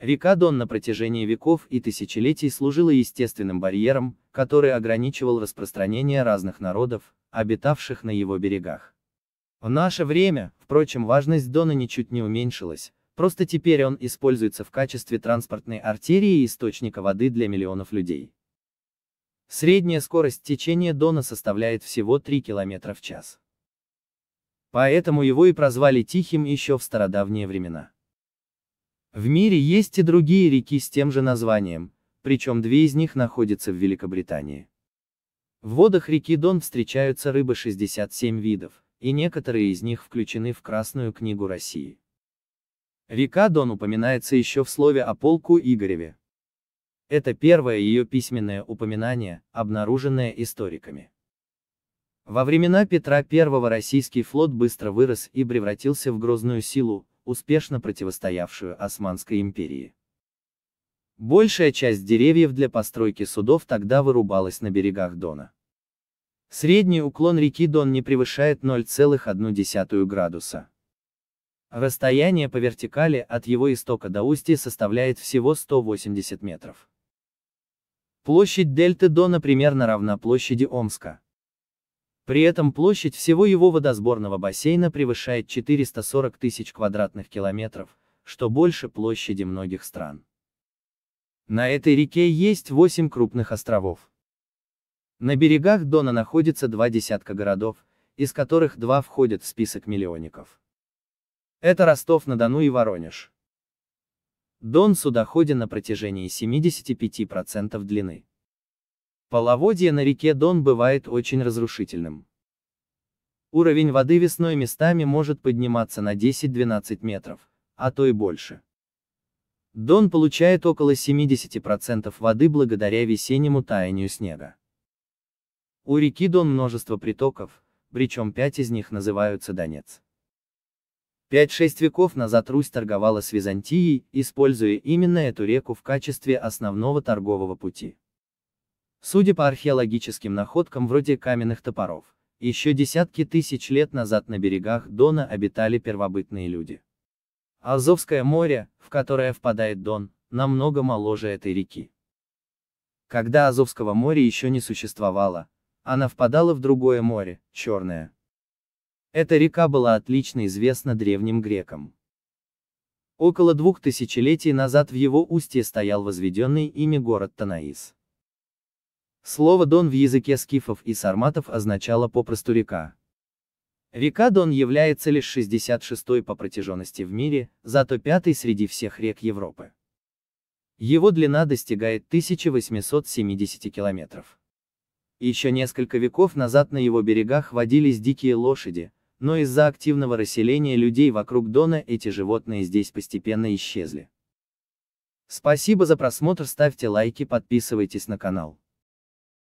Река Дон на протяжении веков и тысячелетий служила естественным барьером, который ограничивал распространение разных народов, обитавших на его берегах. В наше время, впрочем, важность Дона ничуть не уменьшилась, просто теперь он используется в качестве транспортной артерии и источника воды для миллионов людей. Средняя скорость течения Дона составляет всего 3 км в час. Поэтому его и прозвали Тихим еще в стародавние времена. В мире есть и другие реки с тем же названием, причем две из них находятся в Великобритании. В водах реки Дон встречаются рыбы 67 видов, и некоторые из них включены в Красную книгу России. Река Дон упоминается еще в слове о полку Игореве. Это первое ее письменное упоминание, обнаруженное историками. Во времена Петра I российский флот быстро вырос и превратился в грозную силу, успешно противостоявшую Османской империи. Большая часть деревьев для постройки судов тогда вырубалась на берегах Дона. Средний уклон реки Дон не превышает 0,1 градуса. Расстояние по вертикали от его истока до устья составляет всего 180 метров. Площадь дельты Дона примерно равна площади Омска. При этом площадь всего его водосборного бассейна превышает 440 тысяч квадратных километров, что больше площади многих стран. На этой реке есть 8 крупных островов. На берегах Дона находится два десятка городов, из которых два входят в список миллионников. Это Ростов-на-Дону и Воронеж. Дон судоходен на протяжении 75% длины. Половодье на реке Дон бывает очень разрушительным. Уровень воды весной местами может подниматься на 10-12 метров, а то и больше. Дон получает около 70% воды благодаря весеннему таянию снега. У реки Дон множество притоков, причем пять из них называются Донец. 5-6 веков назад Русь торговала с Византией, используя именно эту реку в качестве основного торгового пути. Судя по археологическим находкам вроде каменных топоров, еще десятки тысяч лет назад на берегах Дона обитали первобытные люди. Азовское море, в которое впадает Дон, намного моложе этой реки. Когда Азовского моря еще не существовало, она впадала в другое море, Черное. Эта река была отлично известна древним грекам. Около двух тысячелетий назад в его устье стоял возведенный ими город Танаис. Слово «дон» в языке скифов и сарматов означало попросту «река». Река Дон является лишь 66-й по протяженности в мире, зато пятой среди всех рек Европы. Его длина достигает 1870 километров. Еще несколько веков назад на его берегах водились дикие лошади, но из-за активного расселения людей вокруг Дона эти животные здесь постепенно исчезли. Спасибо за просмотр, ставьте лайки, подписывайтесь на канал.